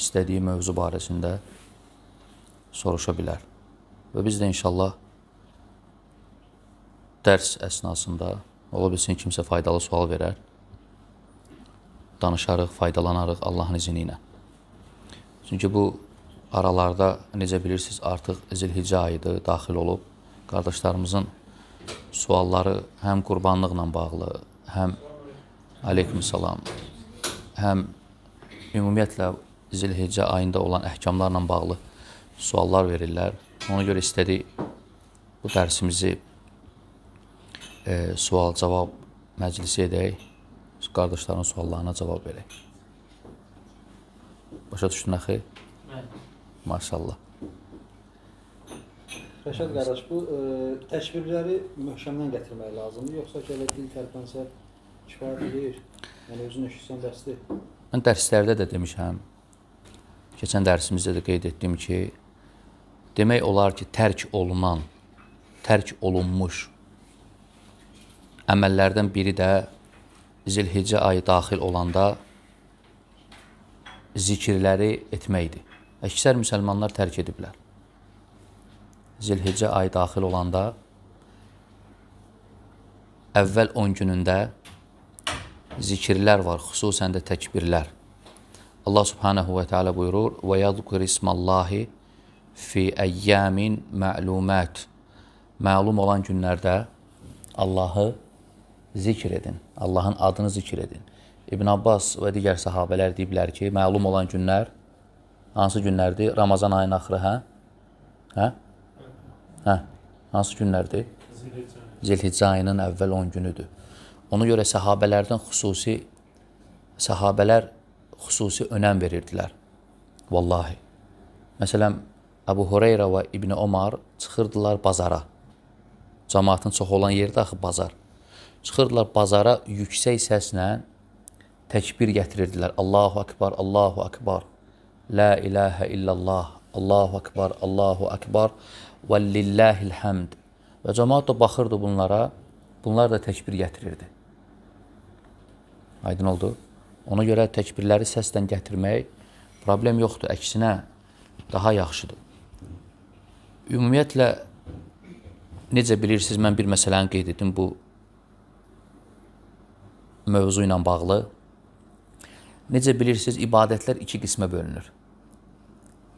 istədiyi mövzu barəsində soruşa bilər. Və biz də inşallah dərs əsnasında ola bilsin kimsə faydalı sual verər. Danışarıq, faydalanarıq Allahın izni ilə. Çünki bu aralarda necə bilirsiniz artıq Zilhicə ayıdır, daxil olub. Qardaşlarımızın sualları həm qurbanlıqla bağlı, həm aleyküm salam, həm ümumiyyətlə Zilhicə ayında olan əhkamlarla bağlı suallar verirlər. Ona görə istədik bu dərsimizi e, sual-cavab məclisi edək. Qardaşların suallarına cavab verək. Başa düşdün axı? Maşallah. Rəşad qardaş, bu ə, e, təşbirləri möhkəmdən gətirmək lazımdır, yoxsa ki, elə dil tərpənsə kifayət edir. Yəni özün eşitsən bəsdir. Mən dərslərdə də demişəm, keçən dərsimizdə də qeyd etdim ki, demək olar ki, tərk olunan, tərk olunmuş əməllərdən biri də zilhicə ayı daxil olanda zikirləri etməkdir. Əksər müsəlmanlar tərk ediblər. Zilhicə ayı daxil olanda əvvəl 10 günündə zikirlər var, xüsusən də təkbirlər. Allah Subhanahu ve Teala buyurur ve yazkur ismallahi fi eyyamin ma'lumat. Məlum olan günlərdə Allahı zikr edin. Allahın adını zikr edin. İbn Abbas və digər sahabelər deyiblər ki, məlum olan günlər hansı günlərdir? Ramazan ayının axırı, hə? Hə? Hə? Hansı günlərdir? Zilhiccə ayının əvvəl 10 günüdür. Ona görə səhabələrdən xüsusi səhabələr xüsusi önəm verirdilər. Vallahi. Məsələn, Əbu Hüreyrə və İbn Omar çıxırdılar bazara. Cəmaatın çox olan yerdə axı bazar. Çıxırdılar bazara yüksək səslə təkbir gətirirdilər. Allahu akbar, Allahu akbar. La ilaha illallah. Allahu akbar, Allahu akbar. Və lillahil hamd. Və cəmaat da baxırdı bunlara. Bunlar da təkbir gətirirdi. Aydın oldu? Ona görə təkbirləri səslə gətirmək problem yoxdur, əksinə daha yaxşıdır. Ümumiyyətlə, necə bilirsiniz, mən bir məsələni qeyd etdim bu mövzu ilə bağlı. Necə bilirsiniz, ibadətlər iki qismə bölünür.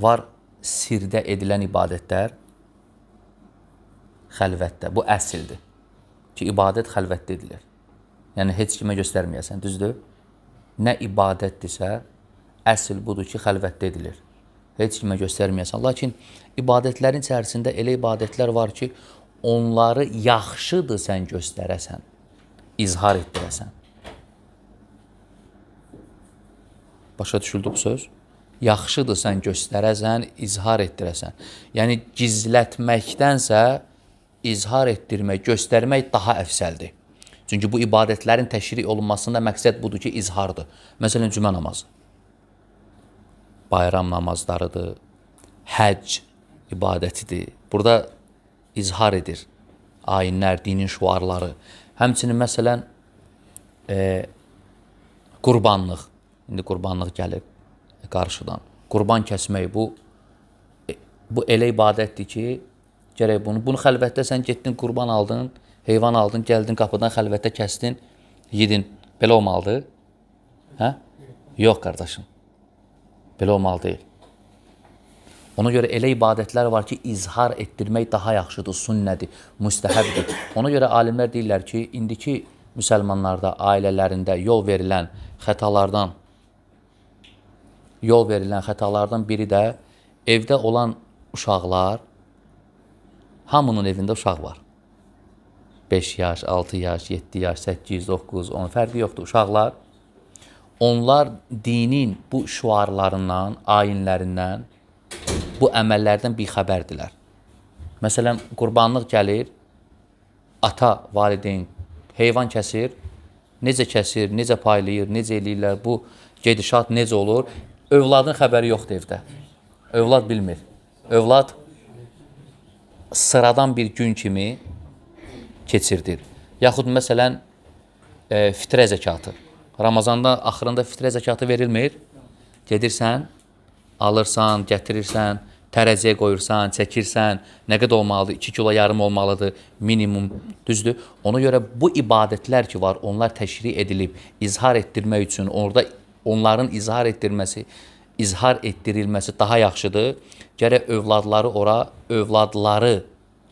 Var sirdə edilən ibadətlər, xəlvətdə. Bu əsildir ki, ibadət xəlvətdə edilir. Yəni, heç kimə göstərməyəsən, düzdür? nə ibadətdirsə, əsl budur ki, xəlvətdə edilir. Heç kimə göstərməyəsən. Lakin ibadətlərin içərisində elə ibadətlər var ki, onları yaxşıdır sən göstərəsən, izhar etdirəsən. Başa düşüldü bu söz? Yaxşıdır sən göstərəsən, izhar etdirəsən. Yəni, gizlətməkdənsə, izhar etdirmək, göstərmək daha əfsəldir. Çünki bu ibadətlərin təşri olunmasında məqsəd budur ki, izhardır. Məsələn, cümə namazı, bayram namazlarıdır, həcc ibadətidir. Burada izhar edir ayinlər, dinin şuarları. Həmçinin, məsələn, e, qurbanlıq. İndi qurbanlıq gəlib qarşıdan. Qurban kəsmək bu e, bu elə ibadətdir ki, gərək bunu. Bunu xəlvətdə sən getdin, qurban aldın, heyvan aldın, gəldin qapıdan xəlvətdə kəsdin, yedin. Belə olmalıdır? Hə? Yox, qardaşım. Belə olmalı deyil. Ona görə elə ibadətlər var ki, izhar etdirmək daha yaxşıdır, sünnədir, müstəhəbdir. Ona görə alimlər deyirlər ki, indiki müsəlmanlarda, ailələrində yol verilən xətalardan yol verilən xətalardan biri də evdə olan uşaqlar hamının evində uşaq var. 5 yaş, 6 yaş, 7 yaş, 8, 9, 10 fərqi yoxdur. Uşaqlar, onlar dinin bu şuarlarından, ayinlərindən, bu əməllərdən bixəbərdilər. Məsələn, qurbanlıq gəlir, ata, valideyn heyvan kəsir, necə kəsir, necə paylayır, necə eləyirlər, bu gedişat necə olur? Övladın xəbəri yoxdur evdə. Övlad bilmir. Övlad sıradan bir gün kimi keçirdir. Yaxud məsələn, e, fitrə zəkatı. Ramazanda axırında fitrə zəkatı verilmir. Gedirsən, alırsan, gətirirsən, tərəziyə qoyursan, çəkirsən, nə qədər olmalıdır? 2 kilo yarım olmalıdır minimum, düzdür? Ona görə bu ibadətlər ki var, onlar təşri edilib, izhar etdirmək üçün orada onların izhar etdirməsi, izhar etdirilməsi daha yaxşıdır. Gərək övladları ora, övladları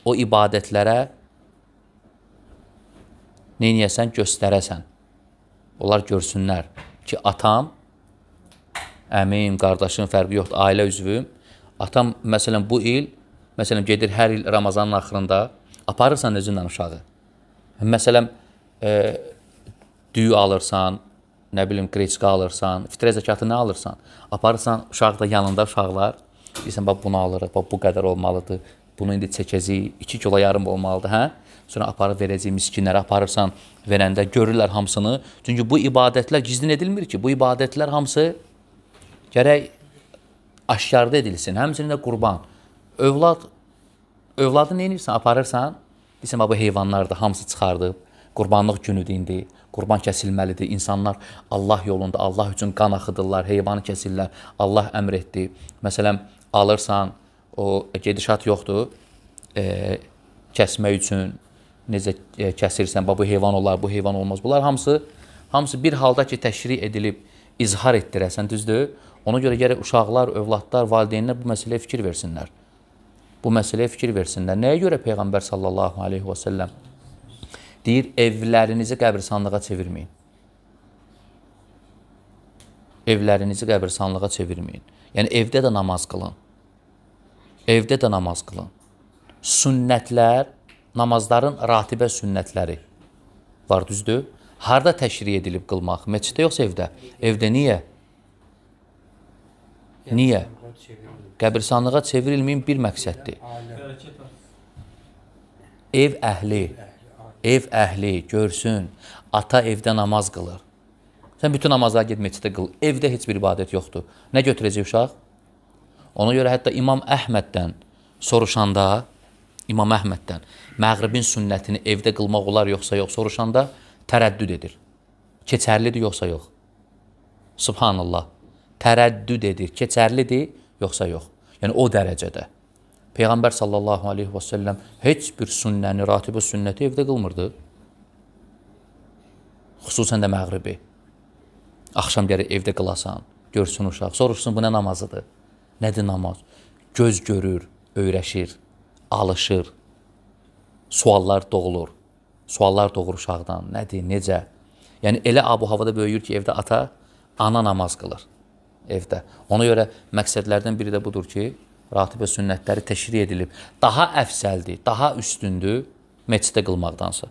o ibadətlərə neyniyəsən, göstərəsən. Onlar görsünlər ki, atam, əmim, qardaşım, fərqi yoxdur, ailə üzvüm. Atam, məsələn, bu il, məsələn, gedir hər il Ramazanın axırında, aparırsan özünlə uşağı. Məsələn, e, düyü alırsan, nə bilim, kreçka alırsan, fitrə zəkatı nə alırsan, aparırsan, uşaq da yanında uşaqlar, deyirsən, bax, bunu alırıq, bax, bu qədər olmalıdır, Bunu indi çəkəcəyik, 2 kilo yarım olmalıdır, hə? Sonra aparıb verəcəyik miskinlərə, aparırsan verəndə görürlər hamısını. Çünki bu ibadətlər gizlin edilmir ki, bu ibadətlər hamısı gərək aşkarda edilsin. Həmçinin də qurban. Övlad övladı nə edirsən, aparırsan, deyirsən, bu heyvanlar da hamısı çıxardıb. Qurbanlıq günüdür indi. Qurban kəsilməlidir. İnsanlar Allah yolunda, Allah üçün qan axıdırlar, heyvanı kəsirlər. Allah əmr etdi. Məsələn, alırsan, o e, gedişat yoxdur. E, kəsmək üçün necə e, kəsirsən, bu heyvan olar, bu heyvan olmaz. Bunlar hamısı hamısı bir halda ki, təşri edilib izhar etdirəsən, düzdür? Ona görə gərək uşaqlar, övladlar, valideynlər bu məsələyə fikir versinlər. Bu məsələyə fikir versinlər. Nəyə görə Peyğəmbər sallallahu aleyhi və səlləm deyir, evlərinizi qəbirsanlığa çevirməyin. Evlərinizi qəbirsanlığa çevirməyin. Yəni, evdə də namaz qılın. Evdə də namaz qılın. Sünnətlər, namazların ratibə sünnətləri var, düzdür? Harda təşri edilib qılmaq? Meçidə yoxsa evdə? Evdə niyə? Niyə? Qəbirsanlığa çevrilməyin bir məqsəddir. Ev əhli, ev əhli görsün, ata evdə namaz qılır. Sən bütün namazlara get meçidə qıl. Evdə heç bir ibadət yoxdur. Nə götürəcək uşaq? Ona görə hətta İmam Əhməddən soruşanda, İmam Əhməddən məğribin sünnətini evdə qılmaq olar yoxsa yox soruşanda tərəddüd edir. Keçərlidir yoxsa yox? Subhanallah. Tərəddüd edir. Keçərlidir yoxsa yox? Yəni o dərəcədə. Peyğəmbər sallallahu aleyhi və səlləm heç bir sünnəni, ratibə sünnəti evdə qılmırdı. Xüsusən də məğribi. Axşam gəlir evdə qılasan, görsün uşaq, soruşsun bu nə namazıdır. Nədir namaz? Göz görür, öyrəşir, alışır, suallar doğulur. Suallar doğur uşaqdan. Nədir, necə? Yəni, elə abu havada böyüyür ki, evdə ata, ana namaz qılır evdə. Ona görə məqsədlərdən biri də budur ki, ratibə sünnətləri təşri edilib. Daha əfsəldir, daha üstündür meçidə qılmaqdansa.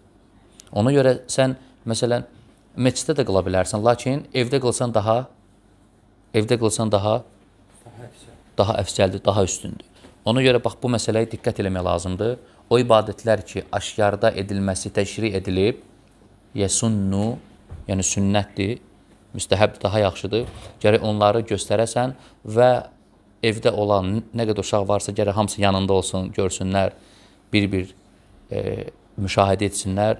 Ona görə sən, məsələn, meçidə də qıla bilərsən, lakin evdə qılsan daha evdə qılsan daha daha əfsəldir, daha üstündür. Ona görə bax bu məsələyə diqqət eləmək lazımdır. O ibadətlər ki, aşkarda edilməsi təşri edilib, yesunnu, yəni sünnətdir, müstəhəb daha yaxşıdır. Gərək onları göstərəsən və evdə olan nə qədər uşaq varsa gərək hamısı yanında olsun, görsünlər, bir-bir e, müşahidə etsinlər,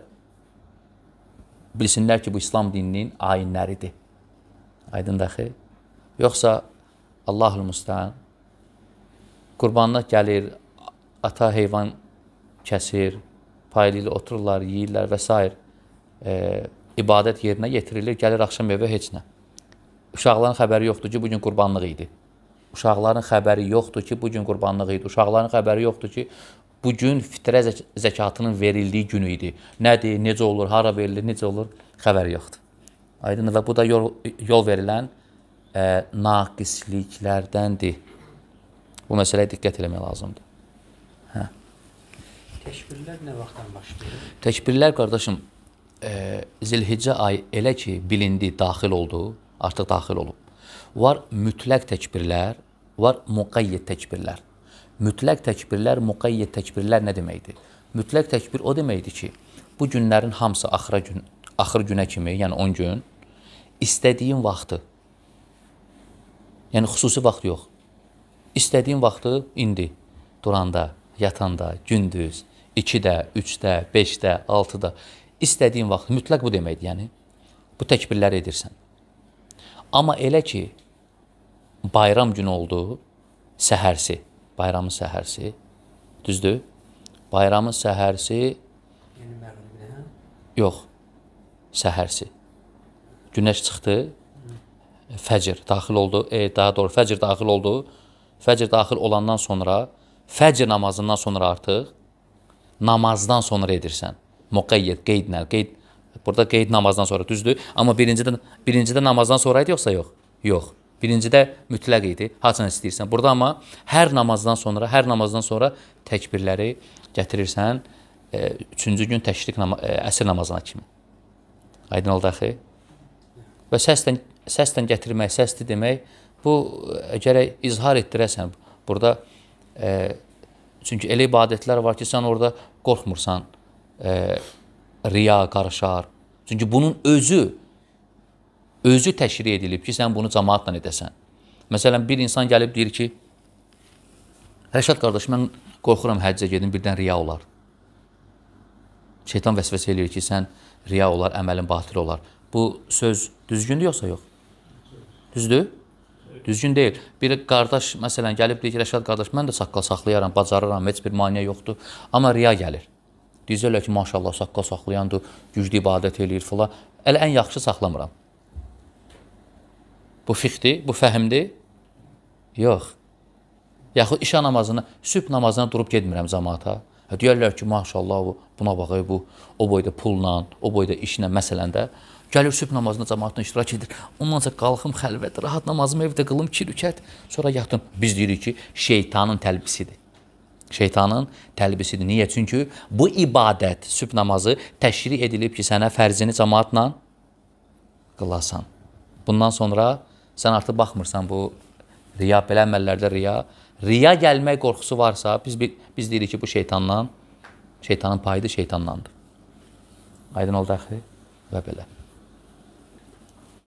bilsinlər ki, bu İslam dininin ayinləridir. Aydın daxil. Yoxsa Allahül Müstəan qurbanlıq gəlir, ata heyvan kəsir, paylı ilə otururlar, yeyirlər və s. E, ibadət yerinə yetirilir, gəlir axşam evə heç nə. Uşaqların xəbəri yoxdur ki, bugün qurbanlıq idi. Uşaqların xəbəri yoxdur ki, bugün qurbanlıq idi. Uşaqların xəbəri yoxdur ki, bugün fitrə zək zəkatının verildiyi günü idi. Nədir, necə olur, hara verilir, necə olur, xəbəri yoxdur. Aydın və bu da yol, yol verilən ə, e, naqisliklərdəndir. Bu məsələyə diqqət eləmək lazımdır. Hə. Təkbirlər nə vaxtdan başlayır? Təkbirlər, qardaşım, e, zilhicə ay elə ki, bilindi, daxil oldu, artıq daxil olub. Var mütləq təkbirlər, var müqayyət təkbirlər. Mütləq təkbirlər, müqayyət təkbirlər nə deməkdir? Mütləq təkbir o deməkdir ki, bu günlərin hamısı axıra gün, axır günə kimi, yəni 10 gün, istədiyin vaxtı, yəni xüsusi vaxt yox, İstədiyin vaxtı indi duranda, yatanda, gündüz, 2-də, 3-də, 5-də, 6-da istədiyin vaxt mütləq bu deməkdir, yəni bu təkbirləri edirsən. Amma elə ki bayram günü oldu, səhərsi, bayramın səhərsi, düzdür? Bayramın səhərsi Yox. Səhərsi. Günəş çıxdı. Fəcr daxil oldu. E, daha doğru fəcr daxil oldu. Fəcr daxil olandan sonra, fəcr namazından sonra artıq namazdan sonra edirsən. Müqeyyət, qeydlə, qeyd. Burada qeyd namazdan sonra düzdür. Amma birincidə, birincidə namazdan sonra idi yoxsa yox? Yox. Birincidə mütləq idi, haçan istəyirsən. Burada amma hər namazdan sonra, hər namazdan sonra təkbirləri gətirirsən e, üçüncü gün təşriq nama e, əsr namazına kimi. Aydın oldu axı? Və səslə, səslə gətirmək, səsli demək Bu e, gərək izhar etdirəsən. Burada e, çünki elə ibadətlər var ki, sən orada qorxmursan. E, riya qarışar. Çünki bunun özü özü təşri edilib ki, sən bunu cemaatla edəsən. Məsələn, bir insan gəlib deyir ki, Rəşad qardaş, mən qorxuram həccə gedim, birdən riya olar. Şeytan vəsvəsə eləyir ki, sən riya olar, əməlin batil olar. Bu söz düzgündür yoxsa yox? Düzdür? Düzgün deyil. Bir qardaş məsələn gəlib deyir ki, Rəşad qardaş, mən də saqqal saxlayaram, bacarıram, heç bir maneə yoxdur. Amma riya gəlir. Deyirlər ki, maşallah saqqal saxlayandır, güclü ibadət eləyir filan. Elə ən yaxşı saxlamıram. Bu fiqdir, bu fəhmdir? Yox. Yaxud işə namazına, sübh namazına durub getmirəm cəmaata. Hə, Deyirlər ki, maşallah buna bax bu o boyda pulla, o boyda işlə məsələn də Gəlir sübh namazına cəmaatla iştirak edir. Ondan sonra qalxım xəlvət, rahat namazımı evdə qılım 2 rükət, sonra yatım. Biz deyirik ki, şeytanın təlbisidir. Şeytanın təlbisidir. Niyə? Çünki bu ibadət, sübh namazı təşri edilib ki, sənə fərzini cəmaatla qılasan. Bundan sonra sən artıq baxmırsan bu riya, belə əməllərdə riya. Riya gəlmək qorxusu varsa, biz, biz deyirik ki, bu şeytandan, şeytanın payıdır, şeytandandır. Aydın oldu əxri və belə.